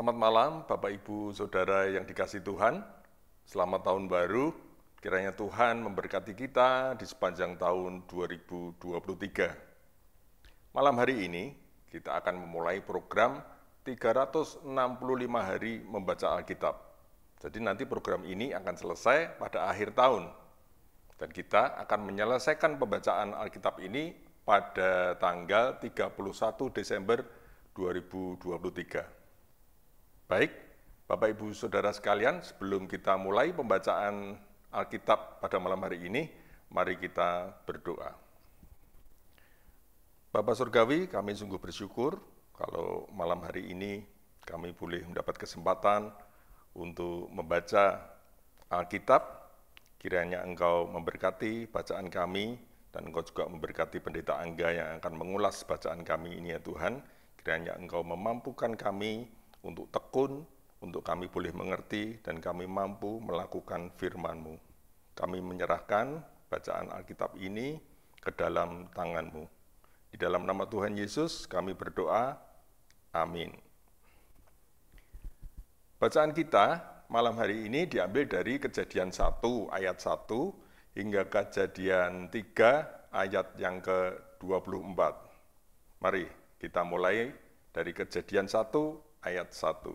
Selamat malam Bapak Ibu Saudara yang dikasih Tuhan. Selamat tahun baru. Kiranya Tuhan memberkati kita di sepanjang tahun 2023. Malam hari ini kita akan memulai program 365 hari membaca Alkitab. Jadi nanti program ini akan selesai pada akhir tahun. Dan kita akan menyelesaikan pembacaan Alkitab ini pada tanggal 31 Desember 2023. Baik, Bapak Ibu Saudara sekalian, sebelum kita mulai pembacaan Alkitab pada malam hari ini, mari kita berdoa. Bapak Surgawi, kami sungguh bersyukur kalau malam hari ini kami boleh mendapat kesempatan untuk membaca Alkitab. Kiranya Engkau memberkati bacaan kami, dan Engkau juga memberkati pendeta Angga yang akan mengulas bacaan kami ini ya Tuhan. Kiranya Engkau memampukan kami untuk tekun, untuk kami boleh mengerti dan kami mampu melakukan firman-Mu. Kami menyerahkan bacaan Alkitab ini ke dalam tangan-Mu. Di dalam nama Tuhan Yesus kami berdoa, amin. Bacaan kita malam hari ini diambil dari kejadian 1 ayat 1 hingga kejadian 3 ayat yang ke-24. Mari kita mulai dari kejadian 1 ayat 1.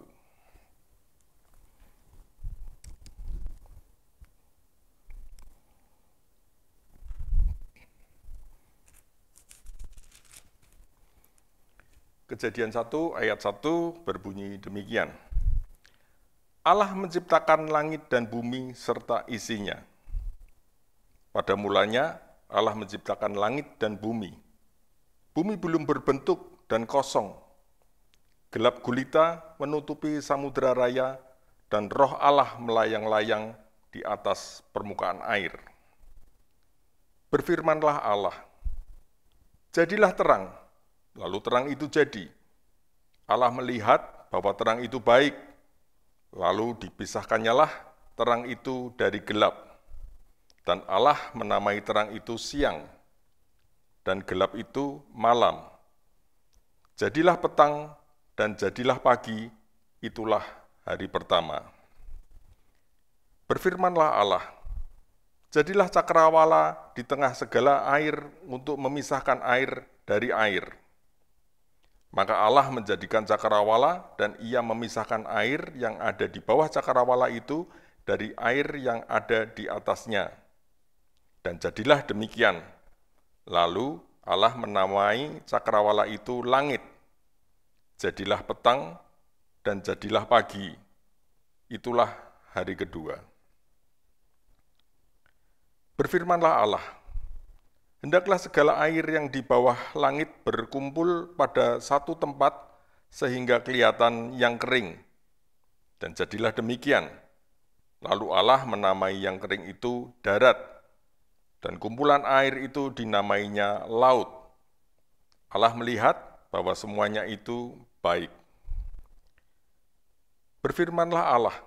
Kejadian 1 ayat 1 berbunyi demikian. Allah menciptakan langit dan bumi serta isinya. Pada mulanya Allah menciptakan langit dan bumi. Bumi belum berbentuk dan kosong Gelap gulita menutupi samudera raya dan roh Allah melayang-layang di atas permukaan air. Berfirmanlah Allah, jadilah terang, lalu terang itu jadi. Allah melihat bahwa terang itu baik, lalu lah terang itu dari gelap. Dan Allah menamai terang itu siang, dan gelap itu malam. Jadilah petang dan jadilah pagi, itulah hari pertama. Berfirmanlah Allah, jadilah cakrawala di tengah segala air untuk memisahkan air dari air. Maka Allah menjadikan cakrawala dan ia memisahkan air yang ada di bawah cakrawala itu dari air yang ada di atasnya. Dan jadilah demikian. Lalu Allah menamai cakrawala itu langit jadilah petang dan jadilah pagi. Itulah hari kedua. Berfirmanlah Allah, hendaklah segala air yang di bawah langit berkumpul pada satu tempat sehingga kelihatan yang kering. Dan jadilah demikian. Lalu Allah menamai yang kering itu darat, dan kumpulan air itu dinamainya laut. Allah melihat bahwa semuanya itu baik. Berfirmanlah Allah,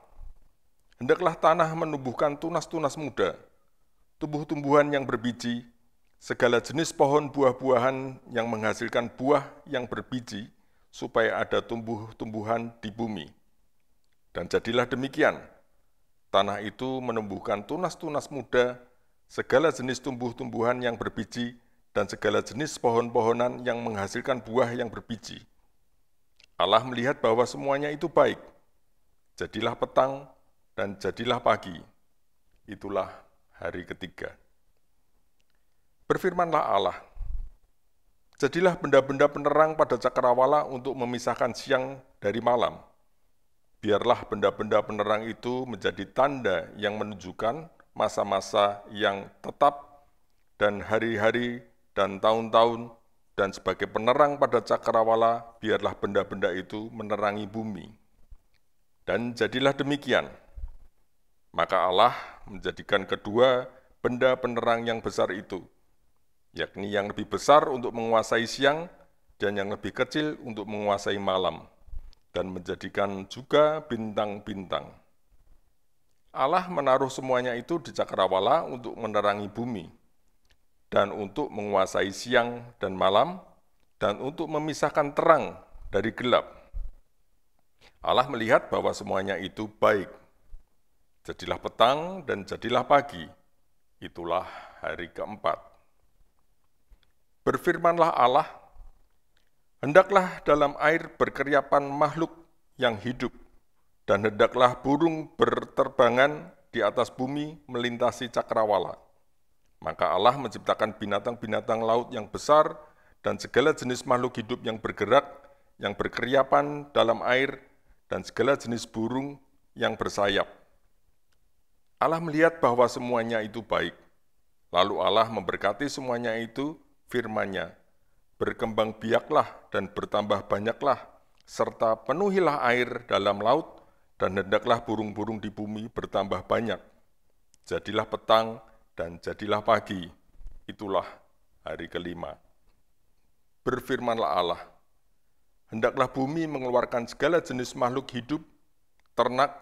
hendaklah tanah menumbuhkan tunas-tunas muda, tumbuh-tumbuhan yang berbiji, segala jenis pohon buah-buahan yang menghasilkan buah yang berbiji, supaya ada tumbuh-tumbuhan di bumi. Dan jadilah demikian, tanah itu menumbuhkan tunas-tunas muda, segala jenis tumbuh-tumbuhan yang berbiji, dan segala jenis pohon-pohonan yang menghasilkan buah yang berbiji. Allah melihat bahwa semuanya itu baik. Jadilah petang dan jadilah pagi. Itulah hari ketiga. Berfirmanlah Allah, Jadilah benda-benda penerang pada cakrawala untuk memisahkan siang dari malam. Biarlah benda-benda penerang itu menjadi tanda yang menunjukkan masa-masa yang tetap dan hari-hari dan tahun-tahun dan sebagai penerang pada cakrawala, biarlah benda-benda itu menerangi bumi. Dan jadilah demikian. Maka Allah menjadikan kedua benda penerang yang besar itu, yakni yang lebih besar untuk menguasai siang dan yang lebih kecil untuk menguasai malam, dan menjadikan juga bintang-bintang. Allah menaruh semuanya itu di cakrawala untuk menerangi bumi, dan untuk menguasai siang dan malam, dan untuk memisahkan terang dari gelap. Allah melihat bahwa semuanya itu baik. Jadilah petang dan jadilah pagi, itulah hari keempat. Berfirmanlah Allah, hendaklah dalam air berkeriapan makhluk yang hidup, dan hendaklah burung berterbangan di atas bumi melintasi cakrawala maka Allah menciptakan binatang-binatang laut yang besar dan segala jenis makhluk hidup yang bergerak, yang berkeriapan dalam air, dan segala jenis burung yang bersayap. Allah melihat bahwa semuanya itu baik. Lalu Allah memberkati semuanya itu firman-Nya, Berkembang biaklah dan bertambah banyaklah, serta penuhilah air dalam laut, dan hendaklah burung-burung di bumi bertambah banyak. Jadilah petang, dan jadilah pagi, itulah hari kelima. Berfirmanlah Allah, hendaklah bumi mengeluarkan segala jenis makhluk hidup, ternak,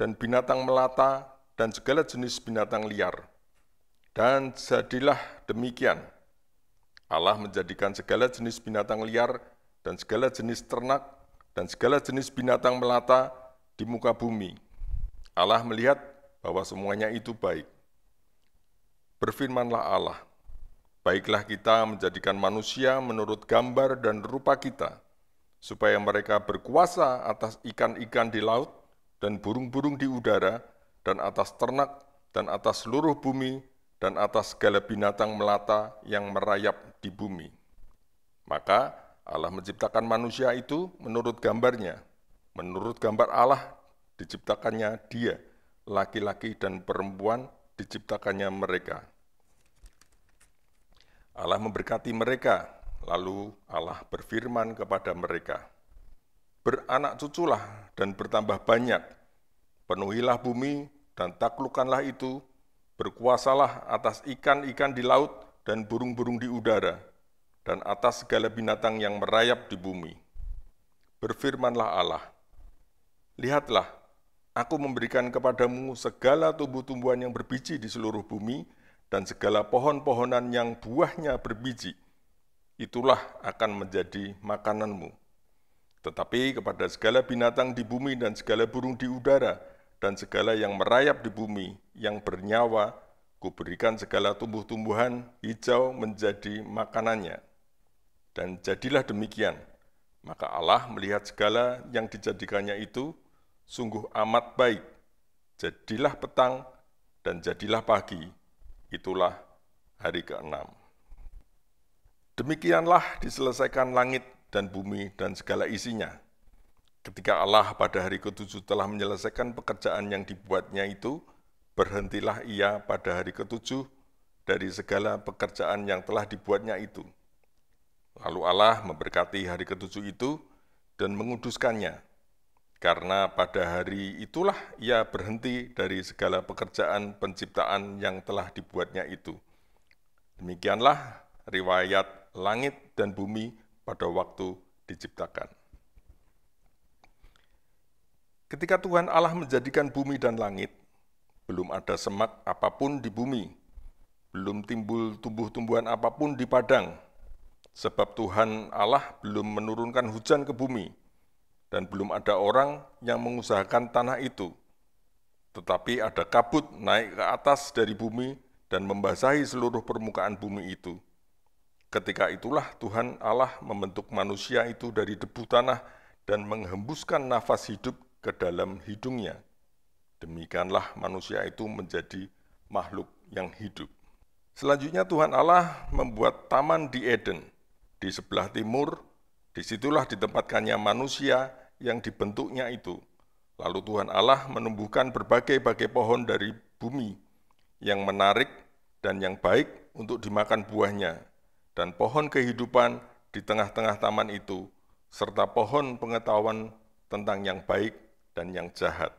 dan binatang melata, dan segala jenis binatang liar. Dan jadilah demikian. Allah menjadikan segala jenis binatang liar, dan segala jenis ternak, dan segala jenis binatang melata di muka bumi. Allah melihat bahwa semuanya itu baik. Berfirmanlah Allah, baiklah kita menjadikan manusia menurut gambar dan rupa kita, supaya mereka berkuasa atas ikan-ikan di laut dan burung-burung di udara, dan atas ternak, dan atas seluruh bumi, dan atas segala binatang melata yang merayap di bumi. Maka Allah menciptakan manusia itu menurut gambarnya. Menurut gambar Allah diciptakannya dia, laki-laki dan perempuan diciptakannya mereka. Allah memberkati mereka, lalu Allah berfirman kepada mereka, Beranak cuculah dan bertambah banyak, penuhilah bumi dan taklukkanlah itu, berkuasalah atas ikan-ikan di laut dan burung-burung di udara, dan atas segala binatang yang merayap di bumi. Berfirmanlah Allah, Lihatlah, Aku memberikan kepadamu segala tumbuh-tumbuhan yang berbiji di seluruh bumi, dan segala pohon-pohonan yang buahnya berbiji. Itulah akan menjadi makananmu. Tetapi kepada segala binatang di bumi dan segala burung di udara, dan segala yang merayap di bumi, yang bernyawa, kuberikan segala tumbuh-tumbuhan hijau menjadi makanannya. Dan jadilah demikian. Maka Allah melihat segala yang dijadikannya itu, sungguh amat baik. Jadilah petang dan jadilah pagi, itulah hari keenam. Demikianlah diselesaikan langit dan bumi dan segala isinya. Ketika Allah pada hari ketujuh telah menyelesaikan pekerjaan yang dibuatnya itu, berhentilah ia pada hari ketujuh dari segala pekerjaan yang telah dibuatnya itu. Lalu Allah memberkati hari ketujuh itu dan menguduskannya, karena pada hari itulah ia berhenti dari segala pekerjaan penciptaan yang telah dibuatnya itu. Demikianlah riwayat langit dan bumi pada waktu diciptakan. Ketika Tuhan Allah menjadikan bumi dan langit, belum ada semak apapun di bumi, belum timbul tumbuh-tumbuhan apapun di padang, sebab Tuhan Allah belum menurunkan hujan ke bumi, dan belum ada orang yang mengusahakan tanah itu. Tetapi ada kabut naik ke atas dari bumi dan membasahi seluruh permukaan bumi itu. Ketika itulah Tuhan Allah membentuk manusia itu dari debu tanah dan menghembuskan nafas hidup ke dalam hidungnya. Demikianlah manusia itu menjadi makhluk yang hidup. Selanjutnya Tuhan Allah membuat taman di Eden di sebelah timur Disitulah ditempatkannya manusia yang dibentuknya itu. Lalu Tuhan Allah menumbuhkan berbagai-bagai pohon dari bumi yang menarik dan yang baik untuk dimakan buahnya, dan pohon kehidupan di tengah-tengah taman itu, serta pohon pengetahuan tentang yang baik dan yang jahat.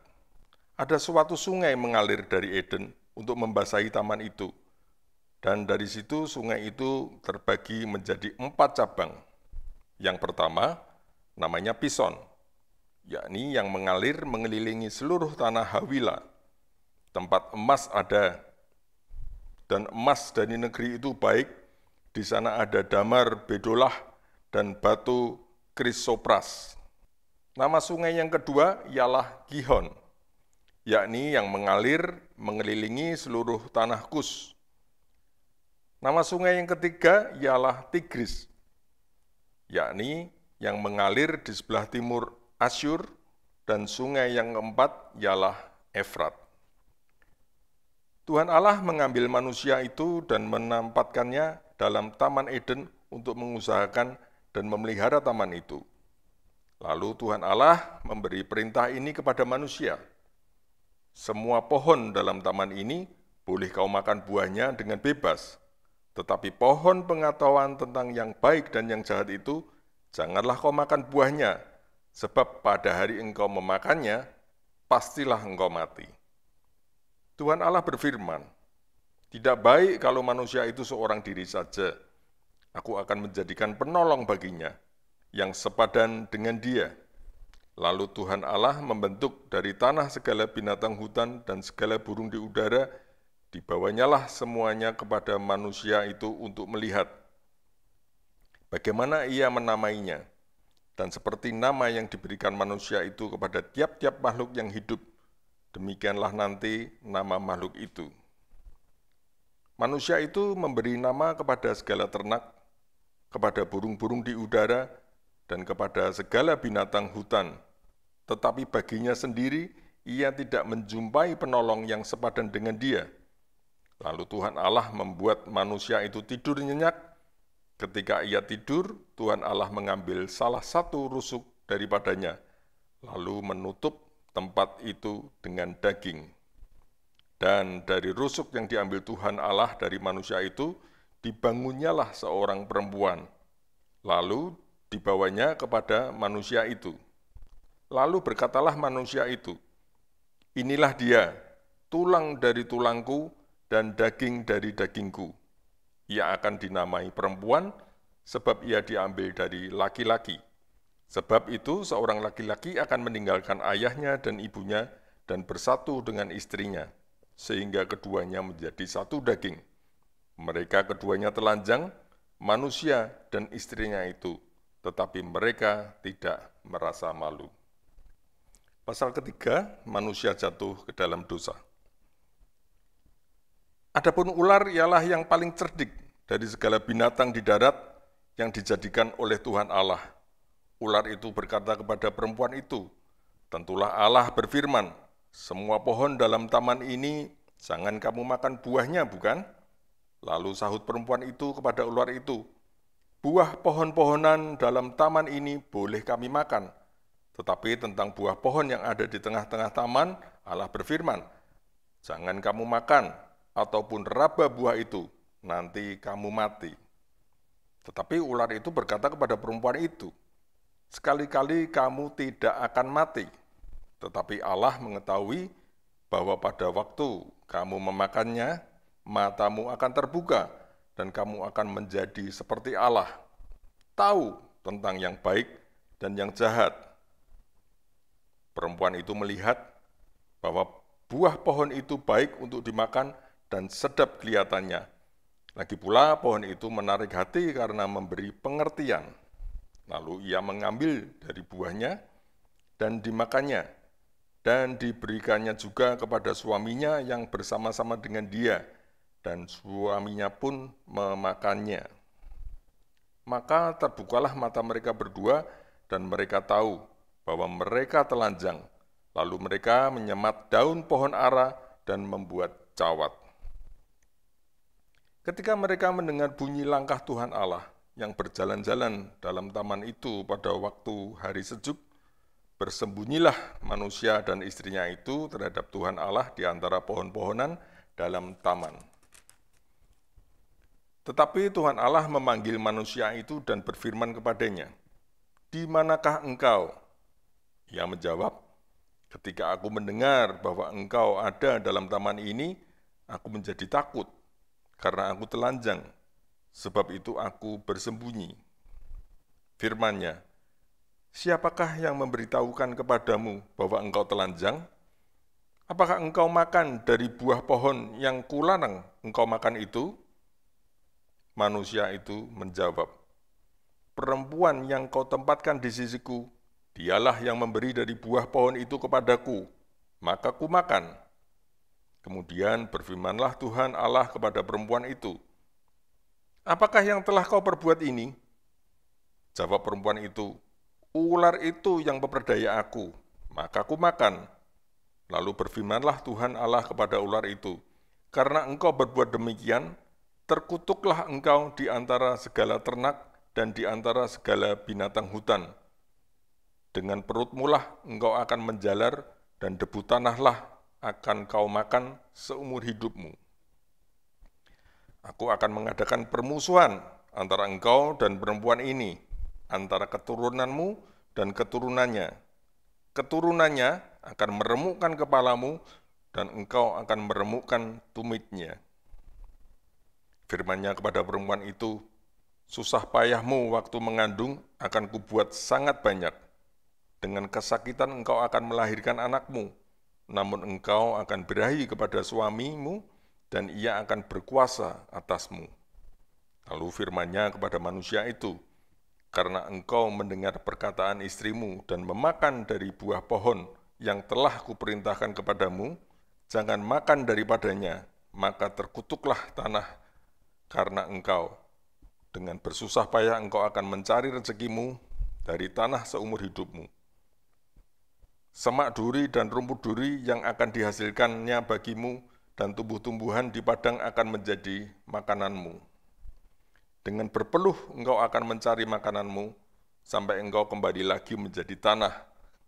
Ada suatu sungai mengalir dari Eden untuk membasahi taman itu, dan dari situ sungai itu terbagi menjadi empat cabang. Yang pertama, namanya Pison, yakni yang mengalir mengelilingi seluruh tanah Hawila, tempat emas ada. Dan emas dari negeri itu baik, di sana ada damar bedolah dan batu krisopras. Nama sungai yang kedua ialah Gihon, yakni yang mengalir mengelilingi seluruh tanah Kus. Nama sungai yang ketiga ialah Tigris, yakni yang mengalir di sebelah timur Asyur dan sungai yang keempat ialah Efrat. Tuhan Allah mengambil manusia itu dan menempatkannya dalam Taman Eden untuk mengusahakan dan memelihara taman itu. Lalu Tuhan Allah memberi perintah ini kepada manusia. Semua pohon dalam taman ini boleh kau makan buahnya dengan bebas, tetapi pohon pengetahuan tentang yang baik dan yang jahat itu, janganlah kau makan buahnya, sebab pada hari engkau memakannya, pastilah engkau mati. Tuhan Allah berfirman, Tidak baik kalau manusia itu seorang diri saja. Aku akan menjadikan penolong baginya, yang sepadan dengan dia. Lalu Tuhan Allah membentuk dari tanah segala binatang hutan dan segala burung di udara, Dibawanyalah semuanya kepada manusia itu untuk melihat bagaimana ia menamainya, dan seperti nama yang diberikan manusia itu kepada tiap-tiap makhluk yang hidup, demikianlah nanti nama makhluk itu. Manusia itu memberi nama kepada segala ternak, kepada burung-burung di udara, dan kepada segala binatang hutan. Tetapi baginya sendiri, ia tidak menjumpai penolong yang sepadan dengan dia – Lalu Tuhan Allah membuat manusia itu tidur nyenyak. Ketika ia tidur, Tuhan Allah mengambil salah satu rusuk daripadanya, lalu menutup tempat itu dengan daging. Dan dari rusuk yang diambil Tuhan Allah dari manusia itu, dibangunnyalah seorang perempuan, lalu dibawanya kepada manusia itu. Lalu berkatalah manusia itu, Inilah dia, tulang dari tulangku dan daging dari dagingku. Ia akan dinamai perempuan, sebab ia diambil dari laki-laki. Sebab itu, seorang laki-laki akan meninggalkan ayahnya dan ibunya dan bersatu dengan istrinya, sehingga keduanya menjadi satu daging. Mereka keduanya telanjang, manusia dan istrinya itu, tetapi mereka tidak merasa malu. Pasal ketiga, manusia jatuh ke dalam dosa. Adapun ular ialah yang paling cerdik dari segala binatang di darat yang dijadikan oleh Tuhan Allah. Ular itu berkata kepada perempuan itu, Tentulah Allah berfirman, semua pohon dalam taman ini jangan kamu makan buahnya, bukan? Lalu sahut perempuan itu kepada ular itu, Buah pohon-pohonan dalam taman ini boleh kami makan, tetapi tentang buah pohon yang ada di tengah-tengah taman, Allah berfirman, Jangan kamu makan, ataupun raba buah itu, nanti kamu mati. Tetapi ular itu berkata kepada perempuan itu, sekali-kali kamu tidak akan mati. Tetapi Allah mengetahui bahwa pada waktu kamu memakannya, matamu akan terbuka dan kamu akan menjadi seperti Allah, tahu tentang yang baik dan yang jahat. Perempuan itu melihat bahwa buah pohon itu baik untuk dimakan dan sedap kelihatannya. Lagi pula pohon itu menarik hati karena memberi pengertian. Lalu ia mengambil dari buahnya dan dimakannya, dan diberikannya juga kepada suaminya yang bersama-sama dengan dia, dan suaminya pun memakannya. Maka terbukalah mata mereka berdua, dan mereka tahu bahwa mereka telanjang. Lalu mereka menyemat daun pohon ara dan membuat cawat. Ketika mereka mendengar bunyi langkah Tuhan Allah yang berjalan-jalan dalam taman itu pada waktu hari sejuk, bersembunyilah manusia dan istrinya itu terhadap Tuhan Allah di antara pohon-pohonan dalam taman. Tetapi Tuhan Allah memanggil manusia itu dan berfirman kepadanya, "Di manakah engkau?" Ia menjawab, "Ketika aku mendengar bahwa engkau ada dalam taman ini, aku menjadi takut, karena aku telanjang, sebab itu aku bersembunyi. Firmannya, siapakah yang memberitahukan kepadamu bahwa engkau telanjang? Apakah engkau makan dari buah pohon yang kulanang? engkau makan itu? Manusia itu menjawab, Perempuan yang kau tempatkan di sisiku, dialah yang memberi dari buah pohon itu kepadaku, maka ku makan.' Kemudian berfirmanlah Tuhan Allah kepada perempuan itu, Apakah yang telah kau perbuat ini? Jawab perempuan itu, Ular itu yang memperdaya aku, maka aku makan. Lalu berfirmanlah Tuhan Allah kepada ular itu, Karena engkau berbuat demikian, terkutuklah engkau di antara segala ternak dan di antara segala binatang hutan. Dengan perutmulah engkau akan menjalar, dan debu tanahlah akan kau makan seumur hidupmu. Aku akan mengadakan permusuhan antara engkau dan perempuan ini, antara keturunanmu dan keturunannya. Keturunannya akan meremukkan kepalamu dan engkau akan meremukkan tumitnya. Firmannya kepada perempuan itu, susah payahmu waktu mengandung akan kubuat sangat banyak. Dengan kesakitan engkau akan melahirkan anakmu namun engkau akan berahi kepada suamimu dan ia akan berkuasa atasmu. Lalu firmannya kepada manusia itu, karena engkau mendengar perkataan istrimu dan memakan dari buah pohon yang telah kuperintahkan kepadamu, jangan makan daripadanya, maka terkutuklah tanah karena engkau. Dengan bersusah payah engkau akan mencari rezekimu dari tanah seumur hidupmu semak duri dan rumput duri yang akan dihasilkannya bagimu dan tumbuh-tumbuhan di padang akan menjadi makananmu. Dengan berpeluh engkau akan mencari makananmu sampai engkau kembali lagi menjadi tanah,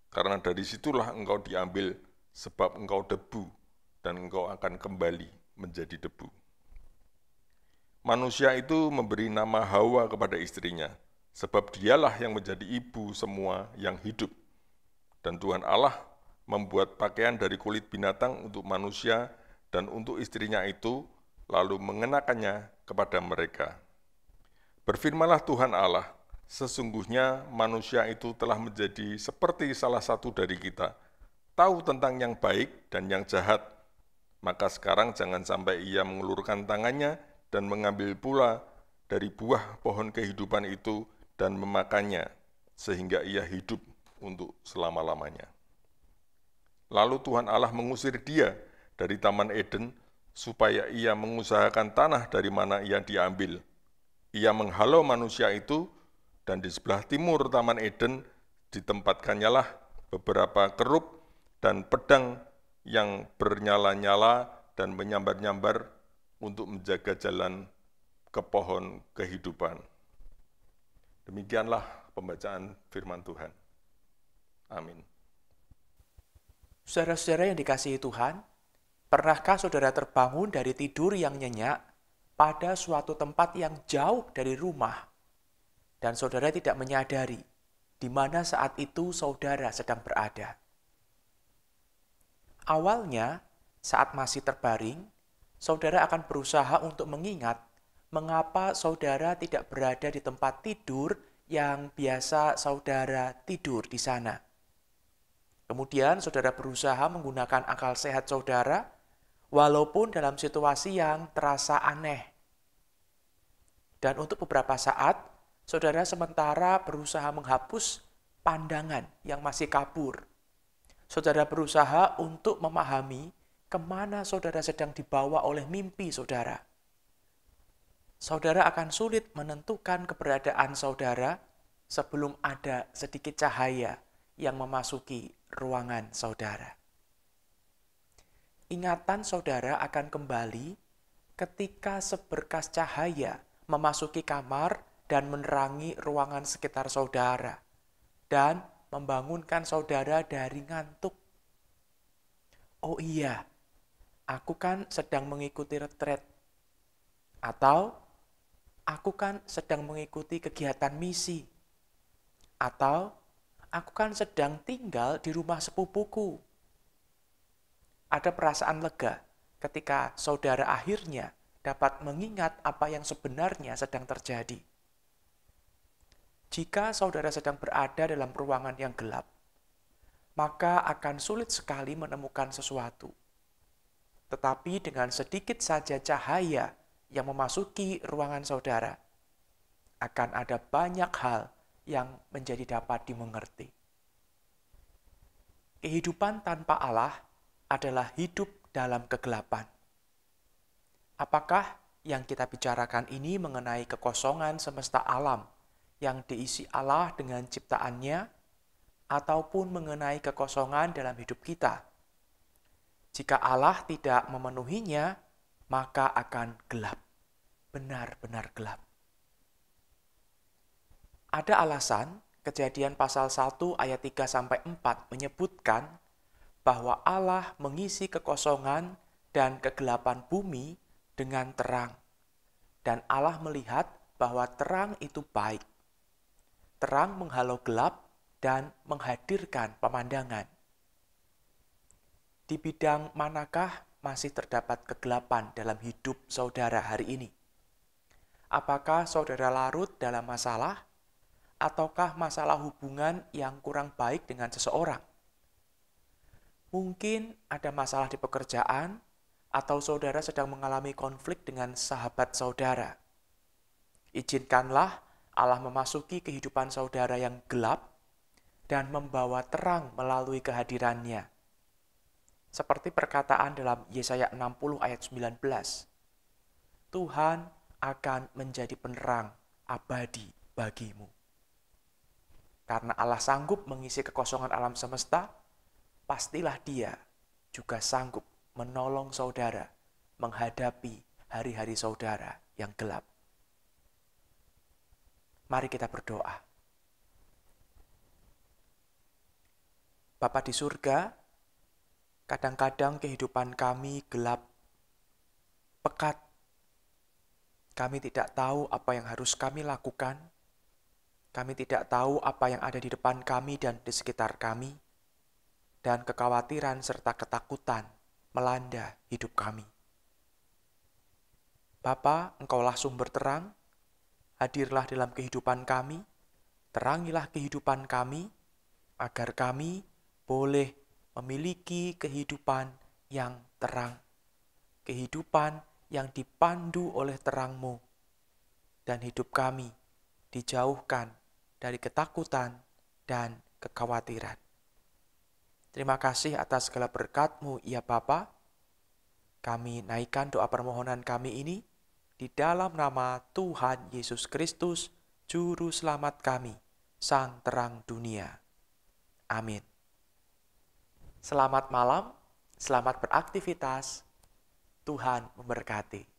karena dari situlah engkau diambil sebab engkau debu dan engkau akan kembali menjadi debu. Manusia itu memberi nama Hawa kepada istrinya, sebab dialah yang menjadi ibu semua yang hidup. Dan Tuhan Allah membuat pakaian dari kulit binatang untuk manusia dan untuk istrinya itu, lalu mengenakannya kepada mereka. Berfirmanlah Tuhan Allah, sesungguhnya manusia itu telah menjadi seperti salah satu dari kita, tahu tentang yang baik dan yang jahat. Maka sekarang jangan sampai ia mengulurkan tangannya dan mengambil pula dari buah pohon kehidupan itu dan memakannya, sehingga ia hidup untuk selama-lamanya. Lalu Tuhan Allah mengusir dia dari Taman Eden, supaya ia mengusahakan tanah dari mana ia diambil. Ia menghalau manusia itu, dan di sebelah timur Taman Eden ditempatkannya lah beberapa kerup dan pedang yang bernyala-nyala dan menyambar-nyambar untuk menjaga jalan ke pohon kehidupan. Demikianlah pembacaan firman Tuhan. Amin. Saudara-saudara yang dikasihi Tuhan, pernahkah saudara terbangun dari tidur yang nyenyak pada suatu tempat yang jauh dari rumah dan saudara tidak menyadari di mana saat itu saudara sedang berada. Awalnya, saat masih terbaring, saudara akan berusaha untuk mengingat mengapa saudara tidak berada di tempat tidur yang biasa saudara tidur di sana. Kemudian saudara berusaha menggunakan akal sehat saudara, walaupun dalam situasi yang terasa aneh. Dan untuk beberapa saat, saudara sementara berusaha menghapus pandangan yang masih kabur. Saudara berusaha untuk memahami kemana saudara sedang dibawa oleh mimpi saudara. Saudara akan sulit menentukan keberadaan saudara sebelum ada sedikit cahaya yang memasuki ruangan saudara. Ingatan saudara akan kembali ketika seberkas cahaya memasuki kamar dan menerangi ruangan sekitar saudara dan membangunkan saudara dari ngantuk. Oh iya, aku kan sedang mengikuti retret. Atau aku kan sedang mengikuti kegiatan misi. Atau aku kan sedang tinggal di rumah sepupuku. Ada perasaan lega ketika saudara akhirnya dapat mengingat apa yang sebenarnya sedang terjadi. Jika saudara sedang berada dalam ruangan yang gelap, maka akan sulit sekali menemukan sesuatu. Tetapi dengan sedikit saja cahaya yang memasuki ruangan saudara, akan ada banyak hal yang menjadi dapat dimengerti. Kehidupan tanpa Allah adalah hidup dalam kegelapan. Apakah yang kita bicarakan ini mengenai kekosongan semesta alam yang diisi Allah dengan ciptaannya, ataupun mengenai kekosongan dalam hidup kita? Jika Allah tidak memenuhinya, maka akan gelap, benar-benar gelap. Ada alasan Kejadian pasal 1 ayat 3 sampai 4 menyebutkan bahwa Allah mengisi kekosongan dan kegelapan bumi dengan terang. Dan Allah melihat bahwa terang itu baik. Terang menghalau gelap dan menghadirkan pemandangan. Di bidang manakah masih terdapat kegelapan dalam hidup saudara hari ini? Apakah saudara larut dalam masalah? ataukah masalah hubungan yang kurang baik dengan seseorang. Mungkin ada masalah di pekerjaan, atau saudara sedang mengalami konflik dengan sahabat saudara. Izinkanlah Allah memasuki kehidupan saudara yang gelap dan membawa terang melalui kehadirannya. Seperti perkataan dalam Yesaya 60 ayat 19. Tuhan akan menjadi penerang abadi bagimu. Karena Allah sanggup mengisi kekosongan alam semesta, pastilah Dia juga sanggup menolong saudara menghadapi hari-hari saudara yang gelap. Mari kita berdoa. Bapa di surga, kadang-kadang kehidupan kami gelap, pekat. Kami tidak tahu apa yang harus kami lakukan, kami tidak tahu apa yang ada di depan kami dan di sekitar kami, dan kekhawatiran serta ketakutan melanda hidup kami. Bapa, Engkaulah sumber terang, hadirlah dalam kehidupan kami, terangilah kehidupan kami, agar kami boleh memiliki kehidupan yang terang, kehidupan yang dipandu oleh terangmu, dan hidup kami dijauhkan dari ketakutan dan kekhawatiran. Terima kasih atas segala berkat-Mu, ya Bapa. Kami naikkan doa permohonan kami ini di dalam nama Tuhan Yesus Kristus, Juru Selamat kami, Sang Terang Dunia. Amin. Selamat malam, selamat beraktivitas. Tuhan memberkati.